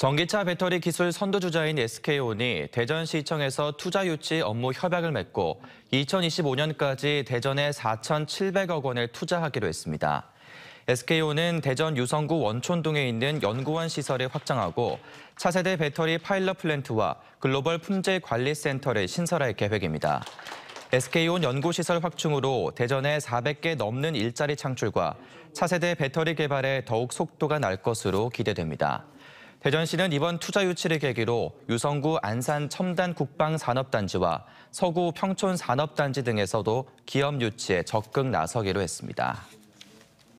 전기차 배터리 기술 선두주자인 SK온이 대전시청에서 투자 유치 업무 협약을 맺고 2025년까지 대전에 4,700억 원을 투자하기로 했습니다. SK온은 대전 유성구 원촌동에 있는 연구원 시설을 확장하고 차세대 배터리 파일럿 플랜트와 글로벌 품질 관리 센터를 신설할 계획입니다. SK온 연구시설 확충으로 대전에 400개 넘는 일자리 창출과 차세대 배터리 개발에 더욱 속도가 날 것으로 기대됩니다. 대전시는 이번 투자 유치를 계기로 유성구 안산 첨단 국방산업단지와 서구 평촌 산업단지 등에서도 기업 유치에 적극 나서기로 했습니다.